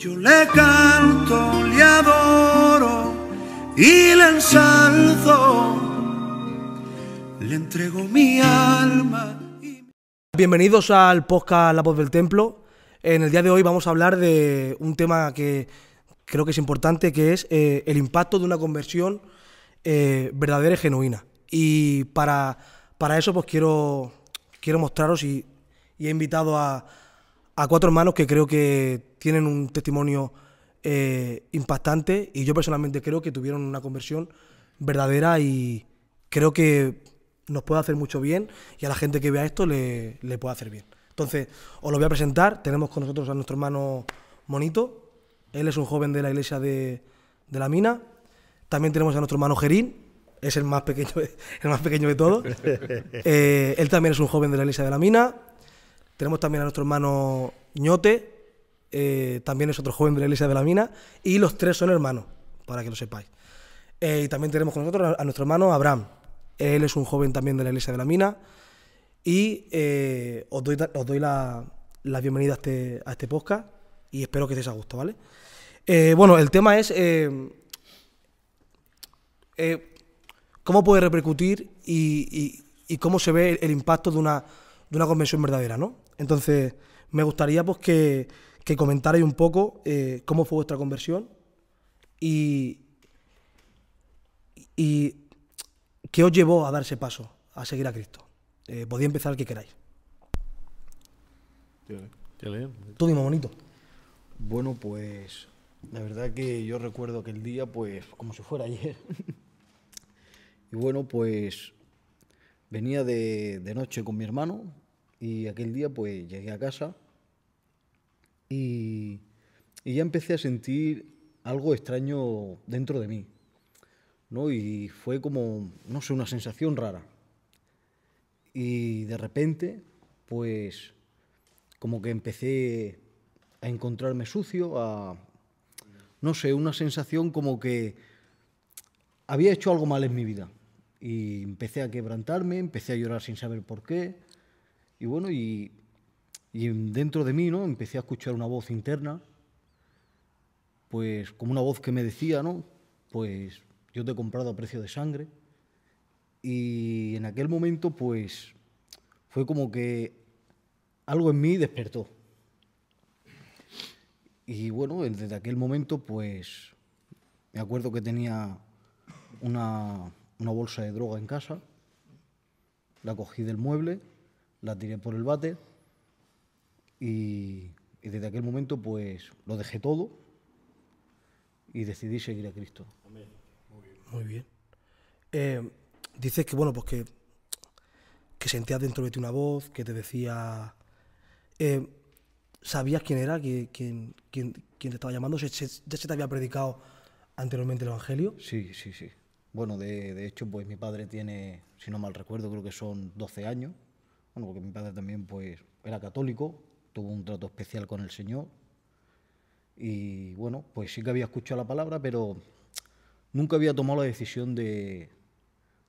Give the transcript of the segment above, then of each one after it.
Yo le canto, le adoro y le ensalzo. Le entrego mi alma. Y... Bienvenidos al podcast La Voz del Templo. En el día de hoy vamos a hablar de un tema que creo que es importante, que es eh, el impacto de una conversión eh, verdadera y genuina. Y para, para eso pues quiero, quiero mostraros y he invitado a, a cuatro hermanos que creo que tienen un testimonio eh, impactante y yo personalmente creo que tuvieron una conversión verdadera y creo que nos puede hacer mucho bien y a la gente que vea esto le, puede hacer bien. Entonces, os lo voy a presentar. Tenemos con nosotros a nuestro hermano Monito. Él es un joven de la iglesia de, la mina. También tenemos a nuestro hermano Gerín. Es el más pequeño, el más pequeño de todos. Eh, él también es un joven de la iglesia de la mina. Tenemos también a nuestro hermano Ñote, eh, también es otro joven de la Iglesia de la Mina, y los tres son hermanos, para que lo sepáis. Eh, y también tenemos con nosotros a, nuestro hermano Abraham. Él es un joven también de la Iglesia de la Mina. Y eh, os doy, la, bienvenida este, a este, podcast y espero que estéis a gusto, ¿vale? bueno, el tema es cómo puede repercutir y, cómo se ve el, impacto de una, de una convención verdadera, ¿no? Entonces, me gustaría pues, que, comentarais un poco eh, cómo fue vuestra conversión y, y qué os llevó a dar ese paso, a seguir a Cristo. podía eh, podéis empezar el que queráis. Tú dime, bonito. Bueno, pues la verdad que yo recuerdo aquel día, pues como si fuera ayer. y bueno, pues venía de noche con mi hermano, y aquel día pues llegué a casa y, ya empecé a sentir algo extraño dentro de mí. ¿no? Y fue como, no sé, una sensación rara. Y de repente, pues, como que empecé a encontrarme sucio, a, no sé, una sensación como que había hecho algo mal en mi vida. Y empecé a quebrantarme, empecé a llorar sin saber por qué. Y bueno, y, dentro de mí, ¿no? Empecé a escuchar una voz interna, pues como una voz que me decía, ¿no? Pues yo te he comprado a precio de sangre. Y en aquel momento, pues, fue como que algo en mí despertó. Y bueno, desde aquel momento, pues, me acuerdo que tenía una, una bolsa de droga en casa, la cogí del mueble la tiré por el bate y, desde aquel momento pues lo dejé todo y decidí seguir a Cristo. Amén. Muy bien. Eh, dices que bueno, pues que, que sentías dentro de ti una voz, que te decía. Eh, ¿Sabías quién era? ¿Quién, te estaba llamando? ¿Se, ya se te había predicado anteriormente el Evangelio? Sí, sí, sí. Bueno, de, de hecho, pues mi padre tiene, si no mal recuerdo, creo que son 12 años bueno, porque mi padre también pues era católico, tuvo un trato especial con el Señor. Y bueno, pues sí que había escuchado la palabra, pero nunca había tomado la decisión de,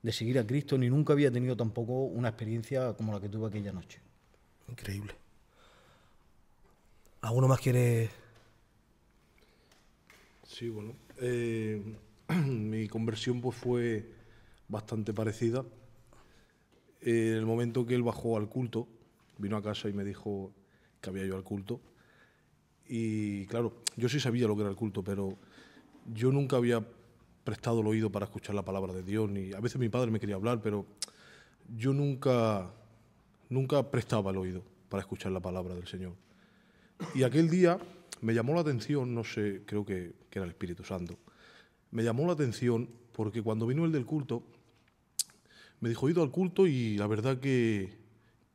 seguir a Cristo, ni nunca había tenido tampoco una experiencia como la que tuve aquella noche. Increíble. ¿Alguno más quiere...? Sí, bueno. Eh, mi conversión pues fue bastante parecida en el momento que él bajó al culto, vino a casa y me dijo que había ido al culto. Y claro, yo sí sabía lo que era el culto, pero yo nunca había prestado el oído para escuchar la palabra de Dios. Ni, a veces mi padre me quería hablar, pero yo nunca, nunca prestaba el oído para escuchar la palabra del Señor. Y aquel día me llamó la atención, no sé, creo que era el Espíritu Santo, me llamó la atención porque cuando vino el del culto, me dijo, he ido al culto y la verdad que,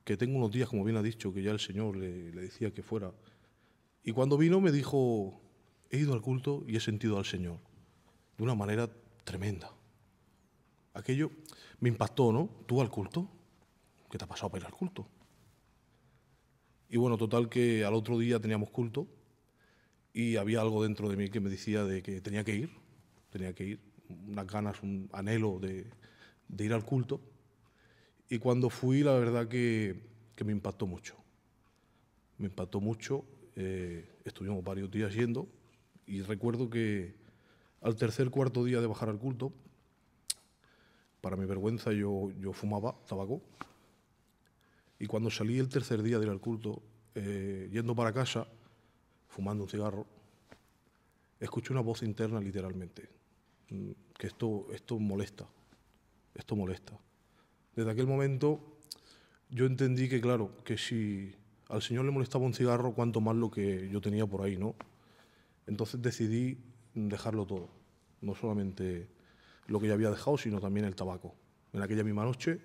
tengo unos días, como bien ha dicho, que ya el Señor le, le decía que fuera. Y cuando vino me dijo, he ido al culto y he sentido al Señor de una manera tremenda. Aquello me impactó, ¿no? Tú al culto. ¿Qué te ha pasado para ir al culto? Y bueno, total que al otro día teníamos culto y había algo dentro de mí que me decía de que tenía que ir, tenía que ir, unas ganas, un anhelo de, de ir al culto. Y cuando fui, la verdad que, me impactó mucho. Me impactó mucho. Eh, estuvimos varios días yendo y recuerdo que al tercer, cuarto día de bajar al culto, para mi vergüenza yo, yo fumaba tabaco. Y cuando salí el tercer día de ir al culto, eh, yendo para casa, fumando un cigarro, escuché una voz interna literalmente, mm, que esto, esto molesta esto molesta. Desde aquel momento yo entendí que, claro, que si al señor le molestaba un cigarro, cuanto más lo que yo tenía por ahí, ¿no? Entonces decidí dejarlo todo, no solamente lo que ya había dejado, sino también el tabaco. En aquella misma noche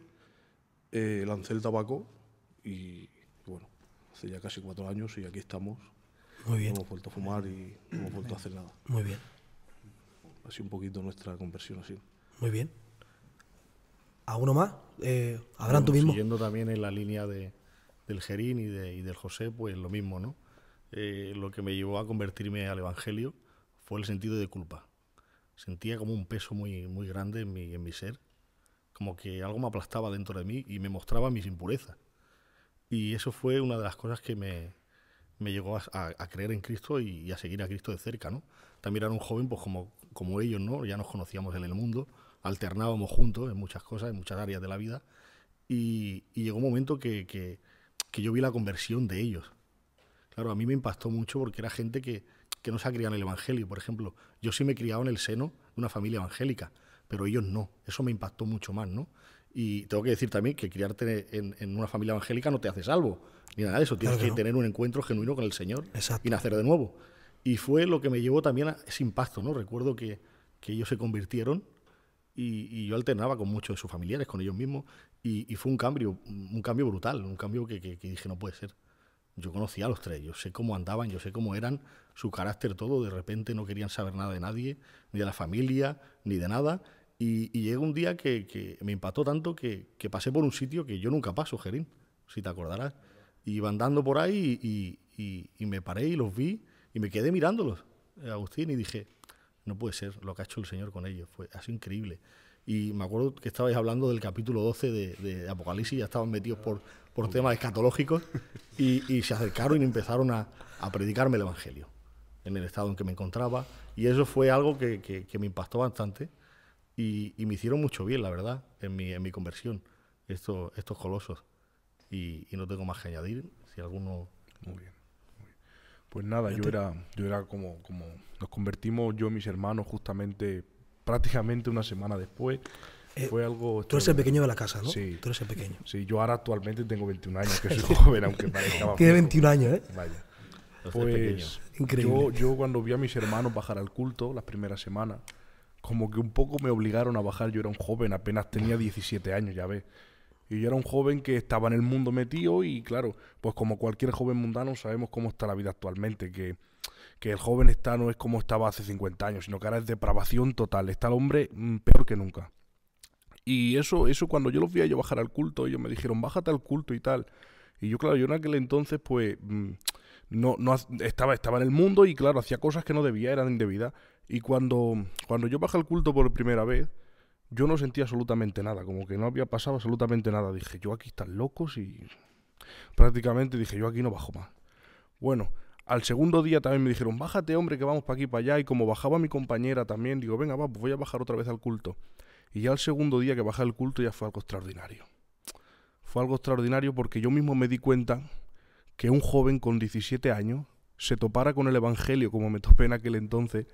eh, lancé el tabaco y, bueno, hace ya casi cuatro años y aquí estamos. Muy bien. hemos vuelto a fumar y no hemos vuelto a hacer nada. Muy bien. Así un poquito nuestra conversión así. Muy bien a uno más. Eh, tú mismo. Siguiendo también en la línea del Gerín y, y, del José, pues lo mismo, ¿no? Eh, lo que me llevó a convertirme al Evangelio fue el sentido de culpa. Sentía como un peso muy, muy grande en mi, ser, como que algo me aplastaba dentro de mí y me mostraba mis impurezas. Y eso fue una de las cosas que me, me llegó a, creer en Cristo y, a seguir a Cristo de cerca, ¿no? También era un joven, pues como, como ellos, ¿no? Ya nos conocíamos en el mundo, alternábamos juntos en muchas cosas, en muchas áreas de la vida, y, llegó un momento que, yo vi la conversión de ellos. Claro, a mí me impactó mucho porque era gente que, no se ha criado en el Evangelio. Por ejemplo, yo sí me he criado en el seno de una familia evangélica, pero ellos no. Eso me impactó mucho más, ¿no? Y tengo que decir también que criarte en, una familia evangélica no te hace salvo, ni nada de eso. Tienes que, tener un encuentro genuino con el Señor y nacer de nuevo. Y fue lo que me llevó también a ese impacto, ¿no? Recuerdo que, que ellos se convirtieron y, yo alternaba con muchos de sus familiares, con ellos mismos, y, fue un cambio, un cambio brutal, un cambio que, dije no puede ser. Yo conocía a los tres, yo sé cómo andaban, yo sé cómo eran, su carácter todo, de repente no querían saber nada de nadie, ni de la familia, ni de nada, y, y llega un día que, me impactó tanto que, pasé por un sitio que yo nunca paso, Gerín, si te acordarás. Iba andando por ahí y me paré y los vi y me quedé mirándolos, eh, Agustín, y dije, no puede ser lo que ha hecho el Señor con ellos. Fue, ha increíble. Y me acuerdo que estabais hablando del capítulo 12 de, Apocalipsis, ya estaban metidos por, por temas escatológicos y, se acercaron y empezaron a, predicarme el Evangelio en el estado en que me encontraba. Y eso fue algo que, me impactó bastante y, me hicieron mucho bien, la verdad, en mi, conversión, estos, estos colosos. Y, no tengo más que añadir, si alguno... Muy bien. Pues nada, yo era, yo era como... como nos convertimos yo y mis hermanos justamente prácticamente una semana después. Eh, Fue algo... Tú eres el pequeño de la casa, ¿no? Sí. Tú eres el pequeño. Sí, yo ahora actualmente tengo 21 años, que soy joven, aunque parezca más Tiene 21 años, ¿eh? Vaya. Pues, Increíble. Yo, cuando vi a mis hermanos bajar al culto las primeras semanas, como que un poco me obligaron a bajar. Yo era un joven, apenas tenía 17 años, ya ves. Y yo era un joven que estaba en el mundo metido y claro, pues como cualquier joven mundano sabemos cómo está la vida actualmente, que que el joven está no es como estaba hace 50 años, sino que ahora es depravación total. Está el hombre mm, peor que nunca. Y eso, eso cuando yo los vi a ellos bajar al culto, ellos me dijeron, bájate al culto y tal. Y yo, claro, yo en aquel entonces, pues, mm, no, no estaba, estaba en el mundo y, claro, hacía cosas que no debía, eran indebidas. Y cuando, cuando yo bajé al culto por primera vez, yo no sentía absolutamente nada, como que no había pasado absolutamente nada. Dije, yo aquí están locos y prácticamente dije, yo aquí no bajo más. Bueno, al segundo día también me dijeron, bájate hombre que vamos para aquí, para allá. Y como bajaba mi compañera también, digo, venga, va, pues voy a bajar otra vez al culto. Y ya al segundo día que bajé al culto ya fue algo extraordinario. Fue algo extraordinario porque yo mismo me di cuenta que un joven con 17 años se topara con el Evangelio como me topé en aquel entonces,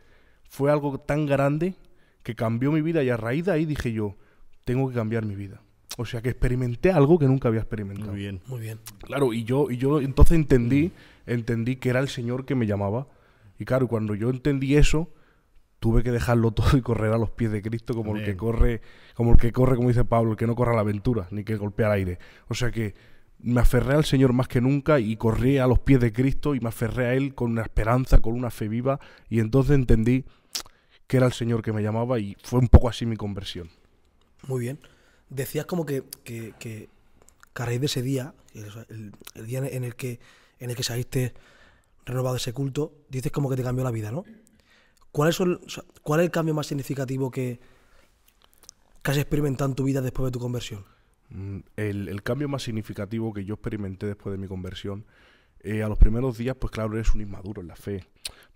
fue algo tan grande que cambió mi vida y a raíz de ahí dije yo, tengo que cambiar mi vida. O sea que experimenté algo que nunca había experimentado. Muy bien, muy bien. Claro, y yo, y yo entonces entendí, entendí que era el Señor que me llamaba. Y claro, cuando yo entendí eso, tuve que dejarlo todo y correr a los pies de Cristo como el que corre, como el que corre, como dice Pablo, el que no corre a la aventura, ni que golpea al aire. O sea que me aferré al Señor más que nunca y corrí a los pies de Cristo y me aferré a Él con una esperanza, con una fe viva. Y entonces entendí que era el Señor que me llamaba y fue un poco así mi conversión. Muy bien decías como que, que, a raíz de ese día, el, día en el, que, en el que saliste renovado ese culto, dices como que te cambió la vida, ¿no? ¿Cuál es el, cambio más significativo que, que has experimentado en tu vida después de tu conversión? Mm, el, el, cambio más significativo que yo experimenté después de mi conversión eh, a los primeros días, pues claro, eres un inmaduro en la fe.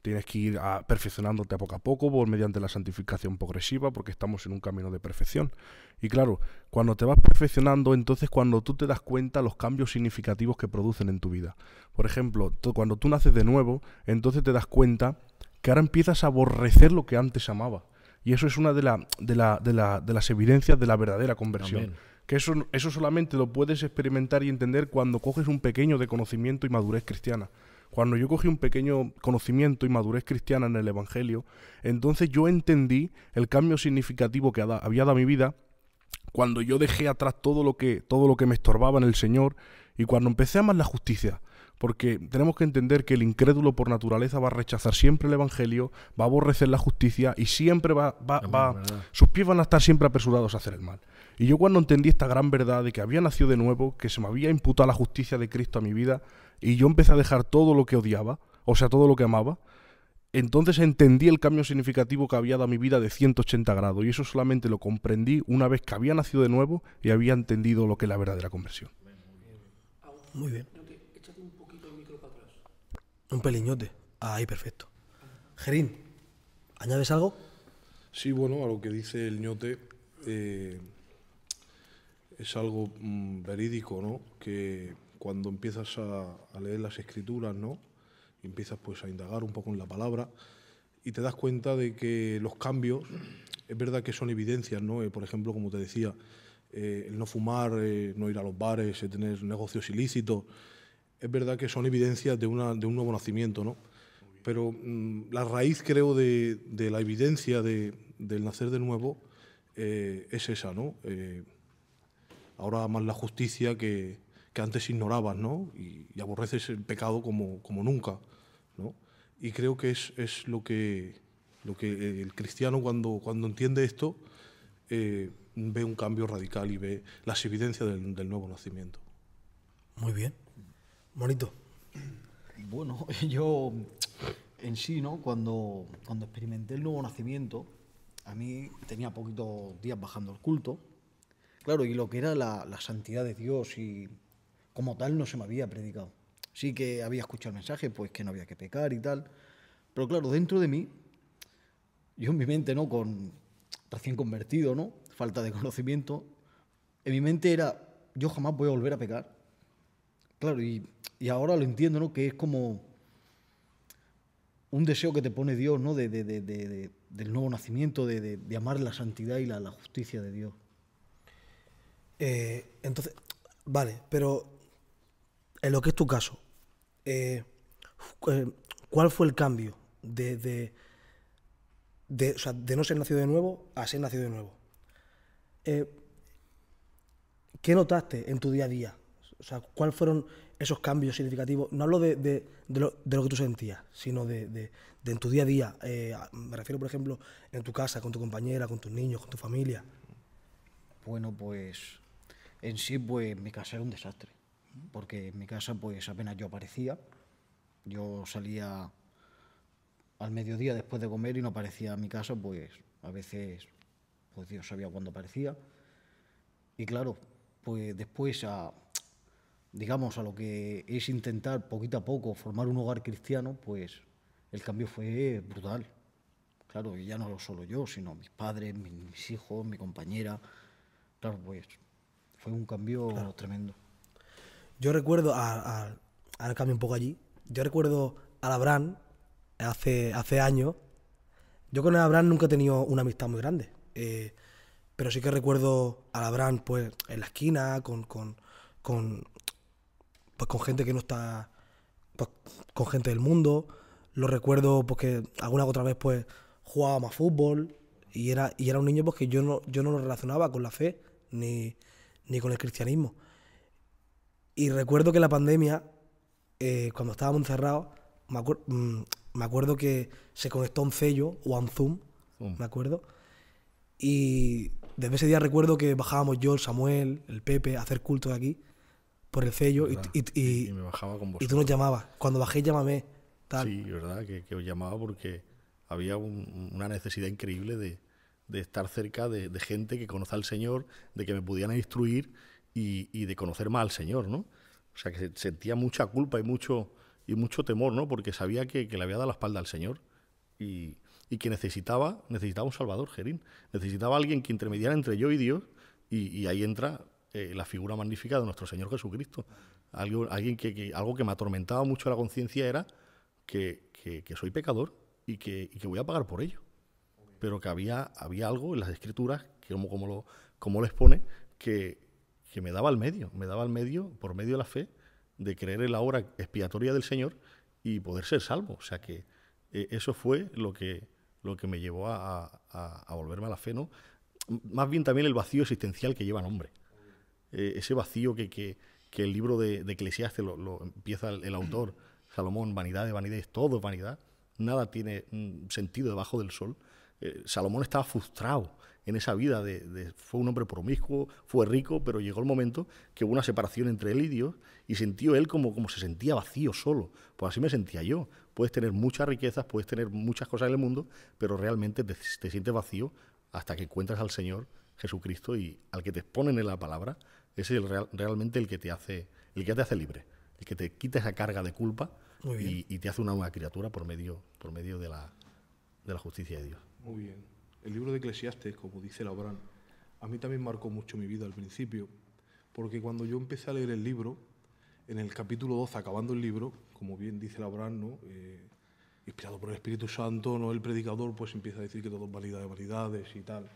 Tienes que ir ah, perfeccionándote a poco a poco por, mediante la santificación progresiva, porque estamos en un camino de perfección. Y claro, cuando te vas perfeccionando, entonces cuando tú te das cuenta los cambios significativos que producen en tu vida. Por ejemplo, cuando tú naces de nuevo, entonces te das cuenta que ahora empiezas a aborrecer lo que antes amaba. Y eso es una de, la, de, la, de, la, de las evidencias de la verdadera conversión. Que eso, eso solamente lo puedes experimentar y entender cuando coges un pequeño de conocimiento y madurez cristiana. Cuando yo cogí un pequeño conocimiento y madurez cristiana en el Evangelio, entonces yo entendí el cambio significativo que había dado mi vida cuando yo dejé atrás todo lo que, todo lo que me estorbaba en el Señor y cuando empecé a amar la justicia porque tenemos que entender que el incrédulo por naturaleza va a rechazar siempre el Evangelio, va a aborrecer la justicia y siempre va, va, sus pies van a estar siempre apresurados a hacer el mal. Y yo cuando entendí esta gran verdad de que había nacido de nuevo, que se me había imputado la justicia de Cristo a mi vida, y yo empecé a dejar todo lo que odiaba, o sea, todo lo que amaba, entonces entendí el cambio significativo que había dado a mi vida de 180 grados. Y eso solamente lo comprendí una vez que había nacido de nuevo y había entendido lo que es la verdadera conversión. Muy bien. Un peliñote. Ahí, perfecto. Gerín, ¿añades algo? Sí, bueno, a lo que dice el ñote eh, es algo mm, verídico, ¿no? Que cuando empiezas a, leer las escrituras, ¿no? empiezas pues a indagar un poco en la palabra y te das cuenta de que los cambios, es verdad que son evidencias, ¿no? Eh, por ejemplo, como te decía, eh, el no fumar, no ir a los bares, tener negocios ilícitos, es verdad que son evidencias de, un nuevo nacimiento, ¿no? Pero mm, la raíz, creo, de, la evidencia del nacer de nuevo eh, es esa, ¿no? Eh, ahora más la justicia que, antes ignorabas, ¿no? Y, aborreces el pecado como, nunca, ¿no? Y creo que es, lo, que, el cristiano cuando, entiende esto eh, ve un cambio radical y ve las evidencias del nuevo nacimiento. Muy bien. Bonito. Bueno, yo en sí, ¿no? Cuando, cuando experimenté el nuevo nacimiento, a mí tenía poquitos días bajando el culto. Claro, y lo que era la, la santidad de Dios y como tal no se me había predicado. Sí que había escuchado el mensaje, pues que no había que pecar y tal. Pero claro, dentro de mí, yo en mi mente, ¿no? Con recién convertido, ¿no? Falta de conocimiento. En mi mente era, yo jamás voy a volver a pecar. Claro, y y ahora lo entiendo, ¿no? Que es como un deseo que te pone Dios, ¿no? De, del nuevo nacimiento, de, amar la santidad y la, justicia de Dios. Eh, entonces, vale, pero en lo que es tu caso, eh, eh, ¿cuál fue el cambio de, de no ser nacido de nuevo a ser nacido de nuevo? ¿Qué notaste en tu día a día? O sea, ¿cuáles fueron esos cambios significativos, no hablo de, lo, de lo, que tú sentías, sino de, en tu día a día. Eh, me refiero, por ejemplo, en tu casa, con tu compañera, con tus niños, con tu familia. Bueno, pues en sí, pues mi casa era un desastre, porque en mi casa, pues apenas yo aparecía, yo salía al mediodía después de comer y no aparecía mi casa, pues a veces, pues Dios sabía cuándo aparecía. Y claro, pues después a, digamos, a lo que es intentar poquito a poco formar un hogar cristiano, pues el cambio fue brutal. Claro, y ya no solo yo, sino mis padres, mis, hijos, mi compañera. Claro, pues fue un cambio tremendo. Yo recuerdo, al cambio un poco allí, yo recuerdo a Labrán hace, hace años. Yo con Labrán nunca he tenido una amistad muy grande. Eh, pero sí que recuerdo a Labrán pues, en la esquina, con pues, con gente que no está, pues, con gente del mundo. Lo recuerdo porque alguna otra vez pues jugaba más fútbol y era, y era un niño pues que yo no, yo no lo relacionaba con la fe ni, con el cristianismo. Y recuerdo que la pandemia, eh, cuando estábamos encerrados, mm, me, acuerdo que se conectó un sello o un Zoom, me acuerdo. Y desde ese día recuerdo que bajábamos yo, Samuel, el Pepe, a hacer culto de aquí por el sello y, bajaba tú nos llamabas. Cuando bajé, llámame. Tal. Sí, verdad, que, os llamaba porque había una necesidad increíble de, estar cerca de, gente que conozca al Señor, de que me pudieran instruir y, de conocer más al Señor, ¿no? O sea, que sentía mucha culpa y mucho, y mucho temor, ¿no? Porque sabía que, le había dado la espalda al Señor y, que necesitaba, necesitaba un Salvador, Gerín. Necesitaba alguien que intermediara entre yo y Dios y, y ahí entra eh, la figura magnífica de nuestro Señor Jesucristo. Algo, alguien que, algo que me atormentaba mucho la conciencia era que, soy pecador y que, voy a pagar por ello. Pero que había, había algo en las escrituras, que como, como, lo, como expone, que, me daba el medio, me daba el medio, por medio de la fe, de creer en la obra expiatoria del Señor y poder ser salvo. O sea que eh, eso fue lo que, lo que me llevó a, volverme a la fe, ¿no? Más bien también el vacío existencial que lleva el hombre. Eh, ese vacío que, el libro de, de Eclesiastes lo, empieza el, autor, Salomón, vanidad de vanidades, todo es vanidad, nada tiene sentido debajo del sol. Eh, Salomón estaba frustrado en esa vida, de, fue un hombre promiscuo, fue rico, pero llegó el momento que hubo una separación entre él y Dios y sintió él como, como se sentía vacío solo. Pues así me sentía yo. Puedes tener muchas riquezas, puedes tener muchas cosas en el mundo, pero realmente te, te sientes vacío hasta que encuentras al Señor Jesucristo y al que te exponen en la palabra es el realmente el que te hace, el que te hace libre, el que te quita esa carga de culpa y, te hace una nueva criatura por medio, por medio de, la, justicia de Dios. Muy bien. El libro de Eclesiastes, como dice Labrán, a mí también marcó mucho mi vida al principio, porque cuando yo empecé a leer el libro, en el capítulo 12, acabando el libro, como bien dice Labrán, ¿no? Eh, inspirado por el Espíritu Santo, no el predicador, pues empieza a decir que todo es validad de validades y tal.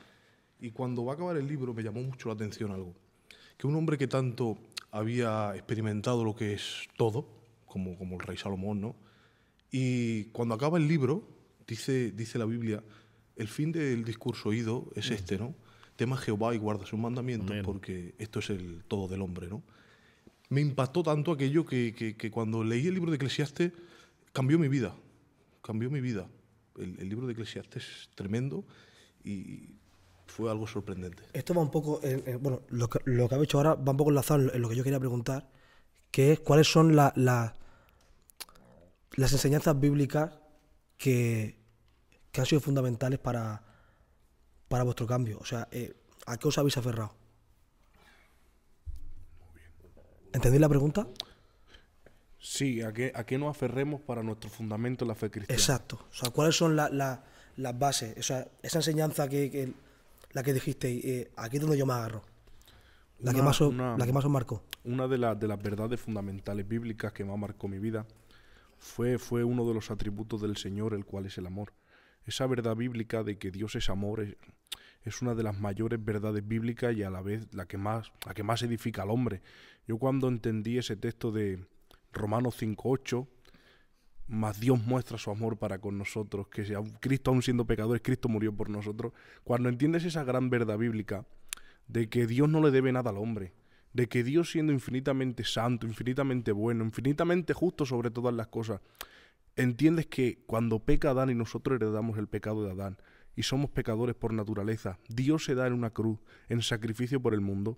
Y cuando va a acabar el libro me llamó mucho la atención algo que un hombre que tanto había experimentado lo que es todo, como, como el rey Salomón, ¿no? Y cuando acaba el libro, dice, dice la Biblia, el fin del discurso oído es mm. este, ¿no? Tema Jehová y guarda sus mandamientos, porque esto es el todo del hombre, ¿no? Me impactó tanto aquello que, cuando leí el libro de Eclesiastes cambió mi vida, cambió mi vida. El, el libro de Eclesiastes es tremendo y fue algo sorprendente. Esto va un poco, eh, eh, bueno, lo que, habéis hecho ahora va un poco enlazado en lo que yo quería preguntar, que es cuáles son las enseñanzas bíblicas que, que, han sido fundamentales para, para vuestro cambio. O sea, eh, ¿a qué os habéis aferrado? ¿Entendéis la pregunta? Sí, ¿a qué, a qué nos aferremos para nuestro fundamento en la fe cristiana? Exacto. O sea, ¿cuáles son las bases? O sea, esa enseñanza que la que dijiste, eh, aquí es donde yo me agarro. La, que, más os, la que más marcó. Una de, de las verdades fundamentales bíblicas que más marcó mi vida fue, fue uno de los atributos del Señor, el cual es el amor. Esa verdad bíblica de que Dios es amor es, una de las mayores verdades bíblicas y a la vez la que más, la que más edifica al hombre. Yo cuando entendí ese texto de Romanos 5.8, ...más Dios muestra su amor para con nosotros, que sea, Cristo aún siendo pecadores, Cristo murió por nosotros. Cuando entiendes esa gran verdad bíblica de que Dios no le debe nada al hombre, de que Dios siendo infinitamente santo, infinitamente bueno, infinitamente justo sobre todas las cosas, entiendes que cuando peca Adán y nosotros heredamos el pecado de Adán y somos pecadores por naturaleza, Dios se da en una cruz, en sacrificio por el mundo.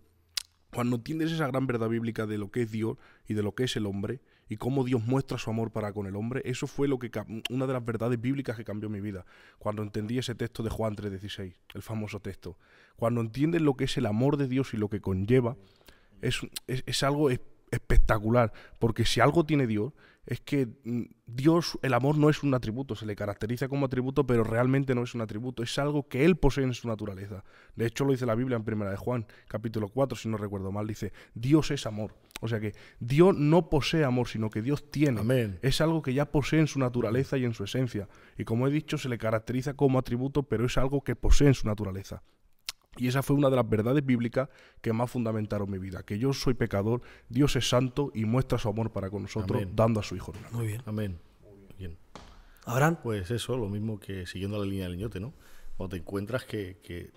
Cuando entiendes esa gran verdad bíblica de lo que es Dios y de lo que es el hombre, y cómo Dios muestra su amor para con el hombre, eso fue lo que una de las verdades bíblicas que cambió mi vida, cuando entendí ese texto de Juan 3:16, el famoso texto. Cuando entiendes lo que es el amor de Dios y lo que conlleva, es, es, algo espectacular, porque si algo tiene Dios, es que mm, Dios, el amor no es un atributo, se le caracteriza como atributo, pero realmente no es un atributo, es algo que Él posee en su naturaleza. De hecho, lo dice la Biblia en Primera de Juan, capítulo 4, si no recuerdo mal, dice, Dios es amor. O sea que Dios no posee amor, sino que Dios tiene. Amén. Es algo que ya posee en su naturaleza y en su esencia. Y como he dicho, se le caracteriza como atributo, pero es algo que posee en su naturaleza. Y esa fue una de las verdades bíblicas que más fundamentaron mi vida, que yo soy pecador, Dios es santo y muestra su amor para con nosotros dando a su Hijo. Muy bien. Amén. Muy ¿Abraham? Pues eso, lo mismo que siguiendo la línea del ñote, ¿no? Cuando te encuentras que,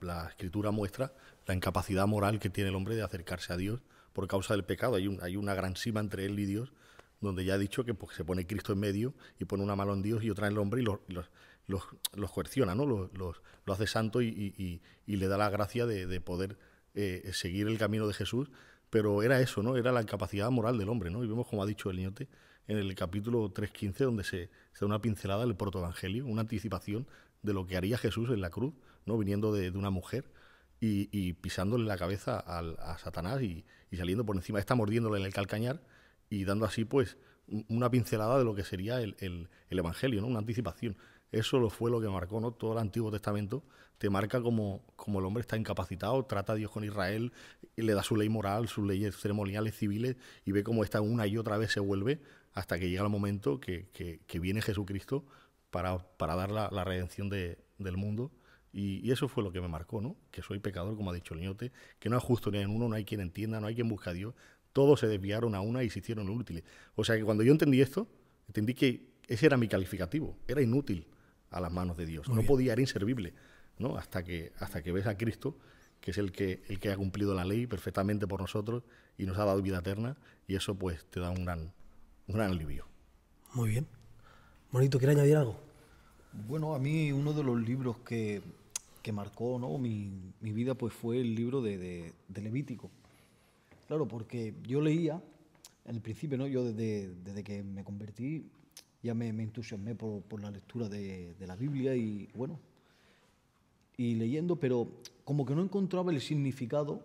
la escritura muestra la incapacidad moral que tiene el hombre de acercarse a Dios por causa del pecado. Hay, una gran sima entre él y Dios, donde ya ha dicho pues, que se pone Cristo en medio y pone una mano en Dios y otra en el hombre y los, los, coerciona, lo hace santo y, le da la gracia de, poder eh, seguir el camino de Jesús. Pero era eso, ¿no? era la capacidad moral del hombre. ¿no? Y vemos, como ha dicho el niñote, en el capítulo 3.15, donde se, da una pincelada del protoevangelio, una anticipación de lo que haría Jesús en la cruz, ¿no? viniendo de una mujer y, pisándole la cabeza a Satanás y, saliendo por encima, está mordiéndole en el calcañar y dando así pues una pincelada de lo que sería el, Evangelio, ¿no? una anticipación. Eso lo fue lo que marcó ¿no? todo el Antiguo Testamento. Te marca como, como, el hombre está incapacitado, trata a Dios con Israel, le da su ley moral, sus leyes ceremoniales, civiles, y ve cómo esta una y otra vez se vuelve hasta que llega el momento que, viene Jesucristo para, para dar la, redención del mundo y, eso fue lo que me marcó, ¿no? Que soy pecador, como ha dicho el ñote, que no es justo ni en uno, no hay quien entienda, no hay quien busque a Dios. Todos se desviaron a una y se hicieron inútiles. O sea que cuando yo entendí esto, entendí que ese era mi calificativo, era inútil a las manos de Dios. no podía, era inservible, ¿no? Hasta que, hasta que ves a Cristo, que es el que, el que ha cumplido la ley perfectamente por nosotros y nos ha dado vida eterna, y eso pues te da un gran, un gran alivio. Muy bien. Bonito, ¿quieres añadir algo? Bueno, a mí uno de los libros que que marcó ¿no? mi, mi vida pues fue el libro de, de, Levítico. Claro, porque yo leía, el principio, ¿no? yo desde, desde que me convertí ya me, me entusiasmé por, por, la lectura de, de, la Biblia y bueno, y leyendo, pero como que no encontraba el significado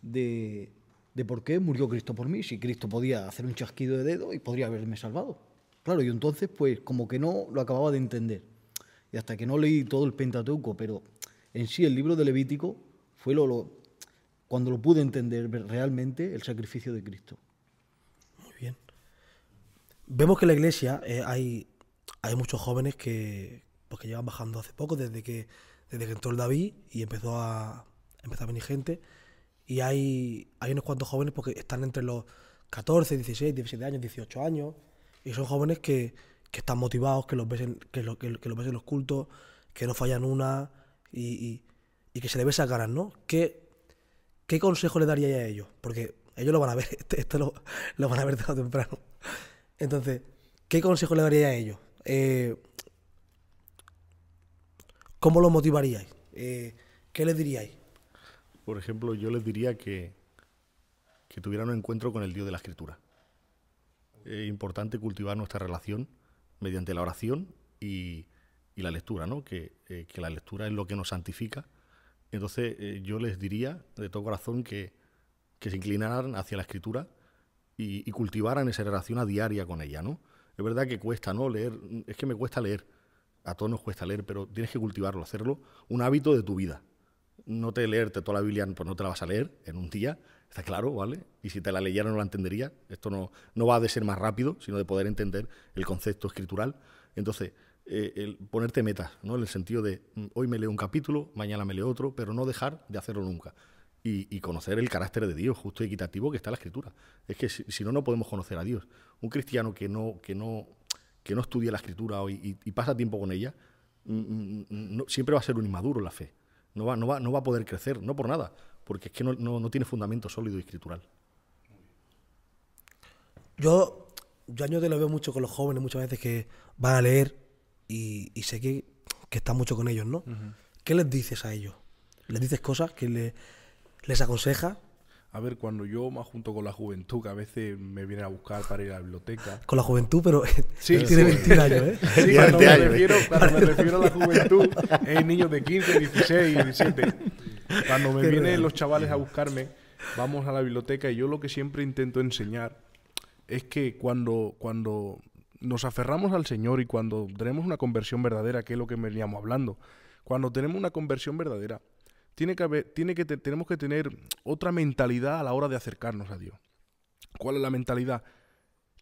de, de por qué murió Cristo por mí, si Cristo podía hacer un chasquido de dedo y podría haberme salvado. Claro, y entonces pues como que no lo acababa de entender. Y hasta que no leí todo el Pentateuco, pero en sí el libro de Levítico fue lo, cuando lo pude entender realmente el sacrificio de Cristo. Muy bien. Vemos que en la iglesia eh, hay, hay muchos jóvenes que, pues que llevan bajando hace poco, desde que, desde que entró el David y empezó a, empezar a venir gente. Y hay, hay unos cuantos jóvenes porque están entre los 14, 16, 17 años, 18 años. Y son jóvenes que, están motivados, que los ves que, lo, que, los cultos, que no fallan una, y, que se le sacar, ¿no? ¿Qué, consejo le daríais a ellos? Porque ellos lo van a ver, este, esto, lo, van a ver de temprano. Entonces, ¿qué consejo le daríais a ellos? Eh, ¿Cómo los motivaríais? Eh, ¿Qué les diríais? Por ejemplo, yo les diría que tuvieran un encuentro con el Dios de la Escritura. Es importante cultivar nuestra relación mediante la oración y y la lectura, ¿no? Eh, que, la lectura es lo que nos santifica. Entonces eh, yo les diría de todo corazón que, que se inclinaran hacia la escritura y, cultivaran esa relación a diaria con ella, ¿no? Es verdad que cuesta, ¿no? Leer, es que me cuesta leer, a todos nos cuesta leer, pero tienes que cultivarlo, hacerlo un hábito de tu vida. No te leerte toda la Biblia, pues no te la vas a leer en un día, está claro, ¿vale? Y si te la leyera no la entendería. Esto no, no va de ser más rápido, sino de poder entender el concepto escritural. Entonces, eh, ponerte metas, ¿no? En el sentido de mm, hoy me leo un capítulo, mañana me leo otro, pero no dejar de hacerlo nunca. Y, conocer el carácter de Dios justo y equitativo que está en la Escritura. Es que si, no, no podemos conocer a Dios. Un cristiano que no, que no, que no estudia la Escritura y, pasa tiempo con ella, mm, mm, siempre va a ser un inmaduro la fe. No va, no, va, a poder crecer, no por nada, porque es que no, tiene fundamento sólido y escritural. Yo, yo te lo veo mucho con los jóvenes, muchas veces que van a leer y, sé que, que estás mucho con ellos, ¿no? ¿Qué les dices a ellos? ¿Les dices cosas que les aconseja? A ver, cuando yo más junto con la juventud, que a veces me vienen a buscar para ir a la biblioteca. Con la juventud, pero sí, tiene 20 años, ¿eh? Sí, cuando, me refiero, me refiero a la juventud, es niños de 15, 16, 17. Cuando me vienen los chavales a buscarme, vamos a la biblioteca y yo lo que siempre intento enseñar es que cuando, cuando nos aferramos al Señor y cuando tenemos una conversión verdadera, que es lo que veníamos hablando, cuando tenemos una conversión verdadera, tiene que haber, tenemos que tener otra mentalidad a la hora de acercarnos a Dios. ¿Cuál es la mentalidad?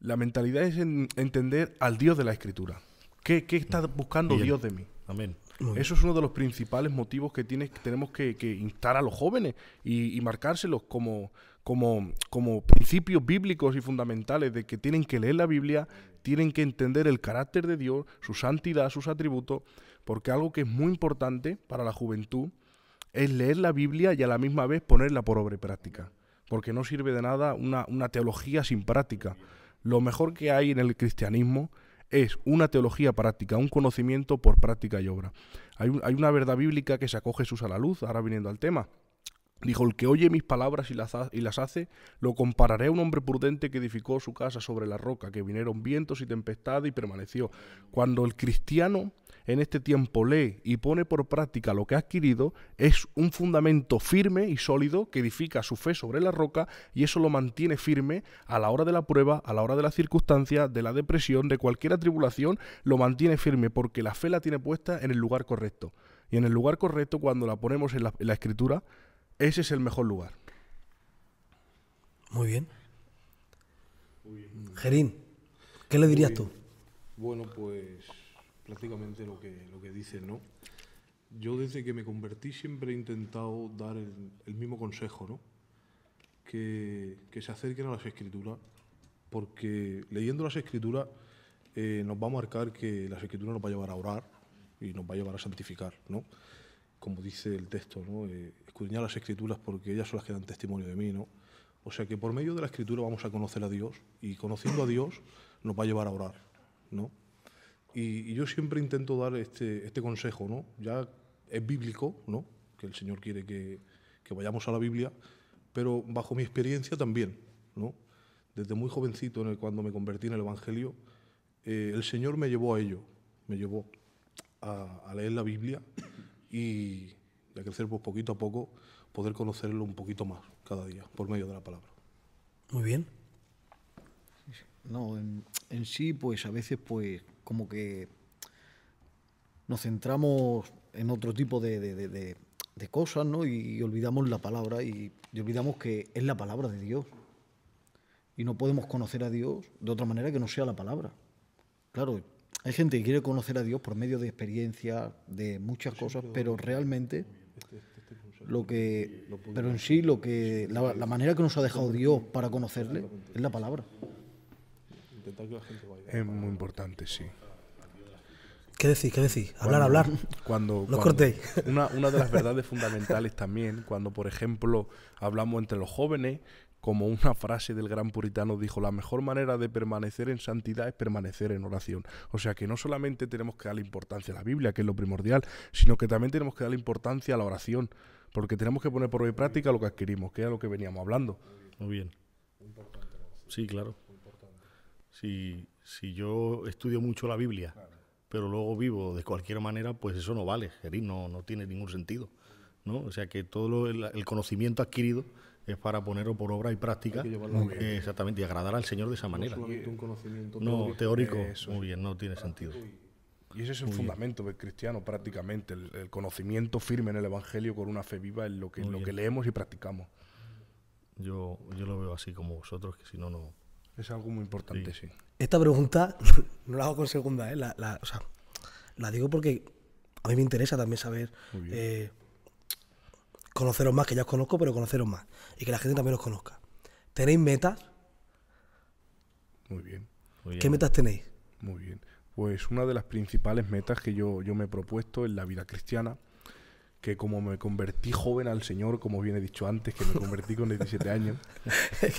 La mentalidad es entender al Dios de la Escritura. ¿Qué, está mm. buscando Dios de mí? Amén. Eso es uno de los principales motivos que tenemos que, instar a los jóvenes y, y marcárselos como, como, como principios bíblicos y fundamentales de que tienen que leer la Biblia, tienen que entender el carácter de Dios, su santidad, sus atributos, porque algo que es muy importante para la juventud es leer la Biblia y a la misma vez ponerla por obra y práctica, porque no sirve de nada una, teología sin práctica. Lo mejor que hay en el cristianismo es una teología práctica, un conocimiento por práctica y obra. Hay, una verdad bíblica que se acoge Jesús a la luz, ahora viniendo al tema, Dijo, el que oye mis palabras y las, y las hace, lo compararé a un hombre prudente que edificó su casa sobre la roca, que vinieron vientos y tempestades y permaneció. Cuando el cristiano en este tiempo lee y pone por práctica lo que ha adquirido, es un fundamento firme y sólido que edifica su fe sobre la roca y eso lo mantiene firme a la hora de la prueba, a la hora de las circunstancias, de la depresión, de cualquier tribulación, lo mantiene firme porque la fe la tiene puesta en el lugar correcto. Y en el lugar correcto, cuando la ponemos en la escritura, ese es el mejor lugar. Muy bien. Gerín, ¿qué le dirías tú? Bueno, pues prácticamente lo que, lo que dice, ¿no? Yo desde que me convertí siempre he intentado dar el, mismo consejo, ¿no? Que, se acerquen a las escrituras, porque leyendo las escrituras eh, nos va a marcar que las escrituras nos va a llevar a orar y nos va a llevar a santificar, ¿no? como dice el texto, ¿no? Eh, escudriñar las escrituras porque ellas son las que dan testimonio de mí. ¿no? O sea que por medio de la escritura vamos a conocer a Dios y conociendo a Dios nos va a llevar a orar. ¿no? Y, yo siempre intento dar este, este consejo, ¿no? ya es bíblico, ¿no? que el Señor quiere que, vayamos a la Biblia, pero bajo mi experiencia también. ¿no? Desde muy jovencito, en el, cuando me convertí en el Evangelio, eh, el Señor me llevó a ello, me llevó a, a leer la Biblia y de crecer pues, poquito a poco, poder conocerlo un poquito más cada día por medio de la palabra. Muy bien. No, en, sí, pues a veces, pues como que nos centramos en otro tipo de, cosas, ¿no? Y, olvidamos la palabra y, olvidamos que es la palabra de Dios. Y no podemos conocer a Dios de otra manera que no sea la palabra. Claro, hay gente que quiere conocer a Dios por medio de experiencia, de muchas cosas, pero realmente este, este, este lo que, pero en sí lo que, la, manera que nos ha dejado Dios para conocerle es la palabra. Es muy importante, sí. ¿Qué decís? ¿Qué decís? Hablar, hablar. Cuando, los cortéis. una, de las verdades fundamentales también, cuando por ejemplo hablamos entre los jóvenes como una frase del gran puritano dijo, la mejor manera de permanecer en santidad es permanecer en oración. O sea que no solamente tenemos que darle importancia a la Biblia, que es lo primordial, sino que también tenemos que darle importancia a la oración, porque tenemos que poner por hoy práctica lo que adquirimos, que es lo que veníamos hablando. Muy bien. Sí, claro. Si, si yo estudio mucho la Biblia, pero luego vivo de cualquier manera, pues eso no vale, Gerín, no, no tiene ningún sentido. ¿no? O sea que todo el conocimiento adquirido es para ponerlo por obra y práctica. Eh, exactamente, y agradar al Señor de esa manera. No, un teórico. muy bien, no tiene sentido. Y ese es el fundamento del cristiano, prácticamente, el, conocimiento firme en el Evangelio con una fe viva en lo que, lo que leemos y practicamos. Yo, yo lo veo así como vosotros, que si no, no. Es algo muy importante, sí. Esta pregunta no la hago con segunda, ¿eh? la, digo porque a mí me interesa también saber eh, conoceros más, que ya os conozco, pero conoceros más. Y que la gente también os conozca. ¿Tenéis metas? Muy bien. ¿Qué metas tenéis? Muy bien. Pues una de las principales metas que yo, yo me he propuesto en la vida cristiana, que como me convertí joven al Señor, como bien he dicho antes, que me convertí con 17 años. ¿eh?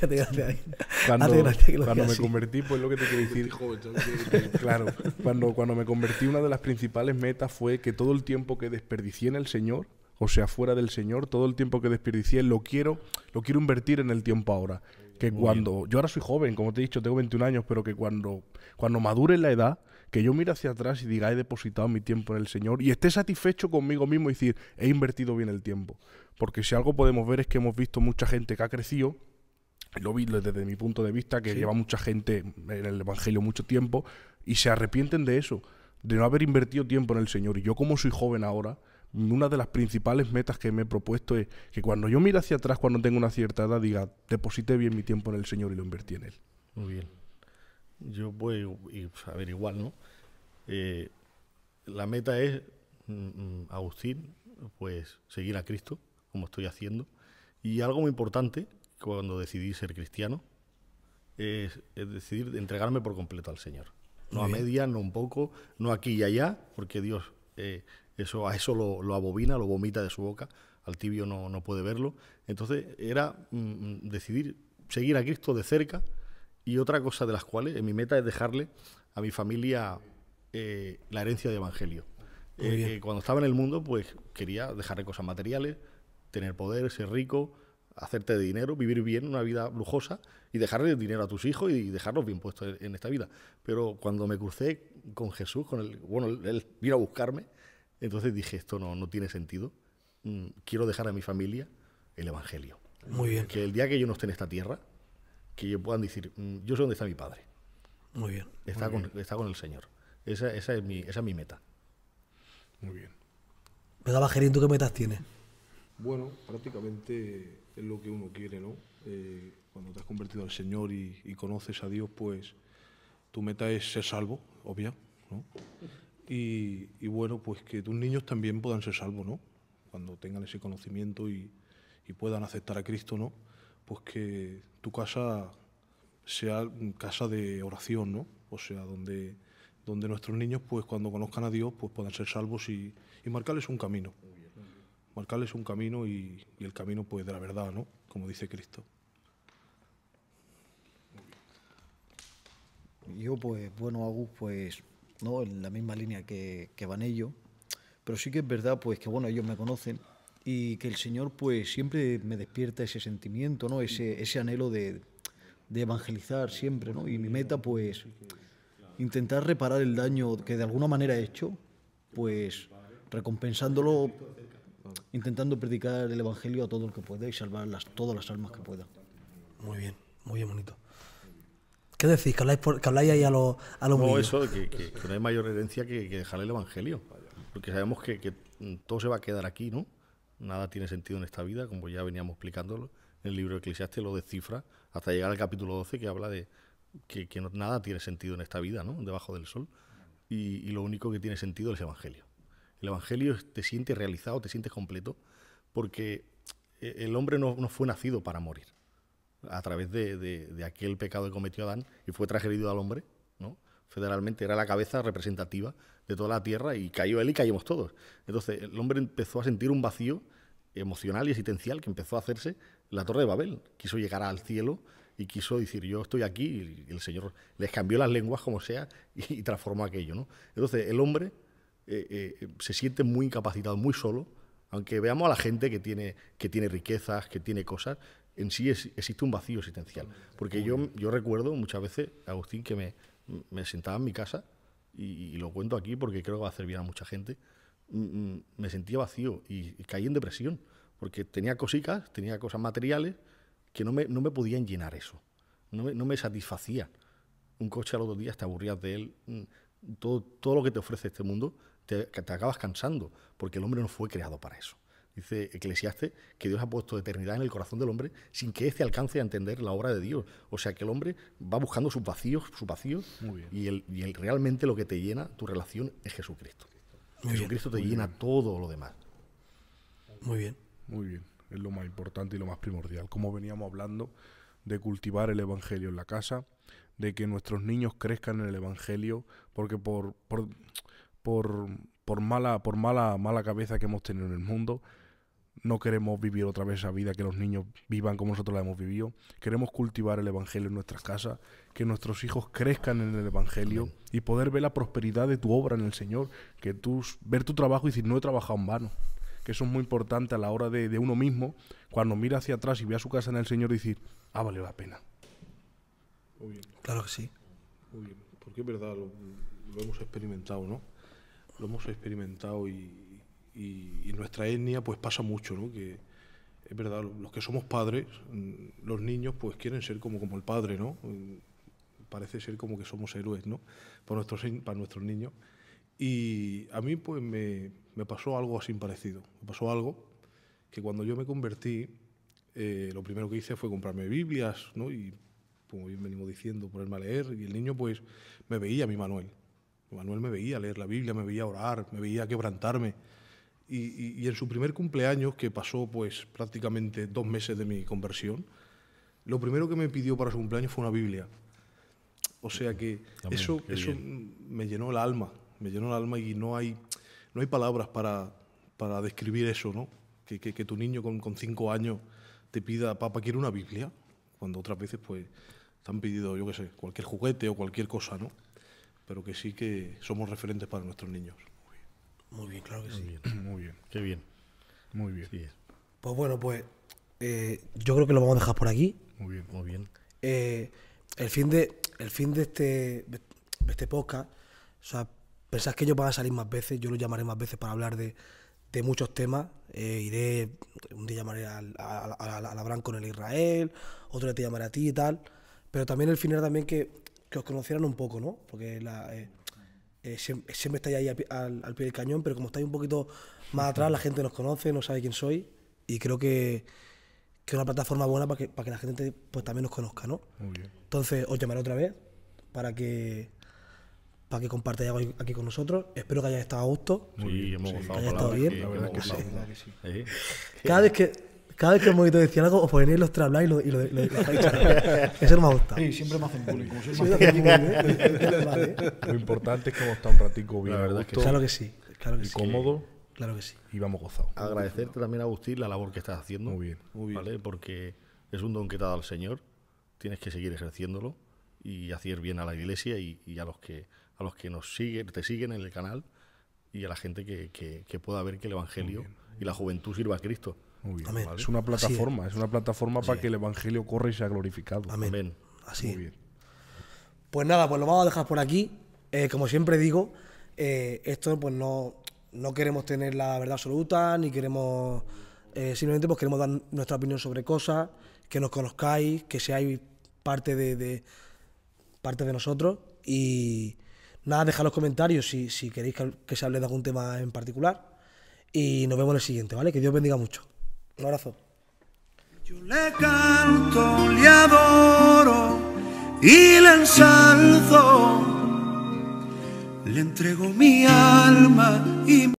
cuando, cuando me convertí, pues lo que te quiero decir. claro, cuando, cuando me convertí, una de las principales metas fue que todo el tiempo que desperdicié en el Señor, o sea, fuera del Señor, todo el tiempo que desperdicié lo quiero, lo quiero invertir en el tiempo ahora. Que cuando, yo ahora soy joven, como te he dicho, tengo 21 años, pero que cuando, cuando madure la edad, que yo mire hacia atrás y diga, he depositado mi tiempo en el Señor y esté satisfecho conmigo mismo y decir, he invertido bien el tiempo. Porque si algo podemos ver es que hemos visto mucha gente que ha crecido, lo vi desde mi punto de vista, que lleva mucha gente en el Evangelio mucho tiempo y se arrepienten de eso, de no haber invertido tiempo en el Señor. Y yo como soy joven ahora, una de las principales metas que me he propuesto es que cuando yo mire hacia atrás, cuando tengo una cierta edad, diga, deposité bien mi tiempo en el Señor y lo invertí en Él. Muy bien. Yo voy pues, a ver igual, ¿no? Eh, la meta es, mm, mm, Agustín, pues seguir a Cristo, como estoy haciendo. Y algo muy importante, cuando decidí ser cristiano, es, decidir entregarme por completo al Señor. No a media, no un poco, no aquí y allá, porque Dios... Eh, eso, a eso lo, lo abobina, lo vomita de su boca, al tibio no, no puede verlo. Entonces era mm, mm, decidir seguir a Cristo de cerca y otra cosa de las cuales eh, mi meta es dejarle a mi familia eh, la herencia de Evangelio. Eh, cuando estaba en el mundo, pues quería dejarle cosas materiales, tener poder, ser rico, hacerte de dinero, vivir bien, una vida lujosa y dejarle dinero a tus hijos y dejarlos bien puestos en esta vida. Pero cuando me crucé con Jesús, con el, bueno, él vino a buscarme entonces dije, esto no, no tiene sentido. Mm, quiero dejar a mi familia el Evangelio. Muy bien. Que el día que yo no esté en esta tierra, que ellos puedan decir, mm, yo sé dónde está mi padre. Muy bien. Está, con, el Señor. Esa, es mi, esa es mi meta. Muy bien. me daba ¿tú qué metas tienes? Bueno, prácticamente es lo que uno quiere, ¿no? Eh, cuando te has convertido al Señor y, y, conoces a Dios, pues tu meta es ser salvo, obvia, ¿no? y, bueno, pues que tus niños también puedan ser salvos, ¿no? Cuando tengan ese conocimiento y, puedan aceptar a Cristo, ¿no? Pues que tu casa sea casa de oración, ¿no? O sea, donde, donde nuestros niños, pues cuando conozcan a Dios, pues puedan ser salvos y, marcarles un camino. Marcarles un camino y, y, el camino, pues, de la verdad, ¿no? Como dice Cristo. Yo, pues, bueno, Agus, pues ¿no? en la misma línea que, van ellos. Pero sí que es verdad pues que bueno, ellos me conocen y que el Señor pues siempre me despierta ese sentimiento, ¿no? ese, ese anhelo de, evangelizar siempre. ¿no? Y mi meta pues intentar reparar el daño que de alguna manera he hecho, pues recompensándolo, intentando predicar el Evangelio a todo el que pueda y salvar todas las almas que pueda. Muy bien, muy bien bonito. ¿Qué decís? ¿Que habláis, ahí a los a No, eso, que, que, no hay mayor herencia que, dejar el Evangelio. Porque sabemos que, todo se va a quedar aquí, ¿no? Nada tiene sentido en esta vida, como ya veníamos explicándolo. En el libro de Eclesiastes lo descifra hasta llegar al capítulo 12 que habla de que, nada tiene sentido en esta vida, ¿no? Debajo del sol. Y, lo único que tiene sentido es el Evangelio. El Evangelio te sientes realizado, te sientes completo, porque eh, el hombre no fue nacido para morir a través de, aquel pecado que cometió Adán y fue trajerido al hombre, ¿no? Federalmente era la cabeza representativa de toda la tierra y cayó él y caímos todos. Entonces el hombre empezó a sentir un vacío emocional y existencial que empezó a hacerse la Torre de Babel. Quiso llegar al cielo y quiso decir yo estoy aquí y el Señor les cambió las lenguas como sea y, transformó aquello. ¿no? Entonces el hombre eh, eh, se siente muy incapacitado, muy solo, aunque veamos a la gente que tiene, que tiene riquezas, que tiene cosas, en sí existe un vacío existencial. Porque yo, recuerdo muchas veces, Agustín, que me, sentaba en mi casa, y, lo cuento aquí porque creo que va a servir a mucha gente, mm, mm, me sentía vacío y, caí en depresión, porque tenía cositas, tenía cosas materiales que no me, no me podían llenar eso, no me, no satisfacía. Un coche al otro día te aburrías de él, mm, todo, todo lo que te ofrece este mundo, te, te acabas cansando, porque el hombre no fue creado para eso dice Eclesiastes, que Dios ha puesto eternidad en el corazón del hombre sin que éste alcance a entender la obra de Dios. O sea que el hombre va buscando sus vacíos, sus vacíos, y, el, y realmente lo que te llena tu relación es Jesucristo. Jesucristo te llena todo lo demás. Muy bien. Muy bien. Es lo más importante y lo más primordial. Como veníamos hablando de cultivar el Evangelio en la casa, de que nuestros niños crezcan en el Evangelio, porque por, por, por, por mala, por mala, mala cabeza que hemos tenido en el mundo, no queremos vivir otra vez esa vida que los niños vivan como nosotros la hemos vivido. Queremos cultivar el Evangelio en nuestras casas, que nuestros hijos crezcan en el Evangelio y poder ver la prosperidad de tu obra en el Señor, que tú ver tu trabajo y decir, no he trabajado en vano. Que eso es muy importante a la hora de, uno mismo, cuando mira hacia atrás y ve a su casa en el Señor y decir, ah, vale la pena. Muy bien. Claro que sí. Muy bien, porque es verdad, lo hemos experimentado, ¿no? Lo hemos experimentado y, y, nuestra etnia pues pasa mucho, ¿no? Que, es verdad, los que somos padres, mm, los niños pues quieren ser como, como el padre, ¿no? Mm, parece ser como que somos héroes, ¿no? Para nuestros, para nuestros niños. Y a mí pues me, me pasó algo así parecido. Me pasó algo que cuando yo me convertí, eh, lo primero que hice fue comprarme Biblias, ¿no? Y como bien venimos diciendo, ponerme a leer. Y el niño pues me veía a mi Manuel. Manuel me veía leer la Biblia, me veía orar, me veía quebrantarme. Y, en su primer cumpleaños, que pasó pues prácticamente dos meses de mi conversión, lo primero que me pidió para su cumpleaños fue una Biblia. O sea que eso, eso me llenó el alma, me llenó el alma y no hay, no hay palabras para, para describir eso, ¿no? Que, tu niño con, cinco años te pida, papá, quiero una Biblia, cuando otras veces pues te han pedido, yo qué sé, cualquier juguete o cualquier cosa, ¿no? Pero que sí que somos referentes para nuestros niños. Muy bien, claro que muy sí. Bien, muy bien, qué bien. Muy bien. Pues bueno, pues eh, yo creo que lo vamos a dejar por aquí. Muy bien, muy bien. Eh, el, fin de, el fin de este, este podcast, o sea, pensás que ellos van a salir más veces, yo lo llamaré más veces para hablar de, muchos temas. Eh, iré, un día llamaré a, a, la Bran con el Israel, otro día te llamaré a ti y tal. Pero también el fin era también que, que os conocieran un poco, ¿no? Porque la, eh, siempre, estáis ahí al, pie del cañón, pero como estáis un poquito más atrás, la gente nos conoce, no sabe quién soy y creo que, es una plataforma buena para que, para que la gente pues, también nos conozca, ¿no? Entonces, os llamaré otra vez para que para que compartáis algo aquí con nosotros. Espero que hayáis estado a gusto. Sí, hemos gozado. estado Cada vez que cada vez que el monitor decía algo, os ponéis los trablas y lo, y lo, lo, lo Eso me gustado. Sí, siempre me hacen bullying. ¿eh? Lo importante es que hemos estado un ratico bien. La verdad claro que sí. y cómodo. Claro que sí. Y vamos gozados. Agradecerte también, Agustín, la labor que estás haciendo. Muy bien. Muy bien. Porque es un don que te ha dado el Señor. Tienes que seguir ejerciéndolo y hacer bien a la iglesia y, a los que a los que nos siguen, te siguen en el canal y a la gente que, que pueda ver que el Evangelio y la juventud sirva a Cristo. Es una plataforma, es. una plataforma para que el Evangelio corra y sea glorificado. Amén. Así. Pues nada, pues lo vamos a dejar por aquí. Eh, como siempre digo, eh, esto pues no, no queremos tener la verdad absoluta, ni queremos... Eh, simplemente pues queremos dar nuestra opinión sobre cosas, que nos conozcáis, que seáis parte de, parte de nosotros y nada, dejad los comentarios si, queréis que, que se hable de algún tema en particular y nos vemos en el siguiente, ¿vale? Que Dios bendiga mucho. Un Yo le canto, le adoro y le ensalzo. Le entrego mi alma y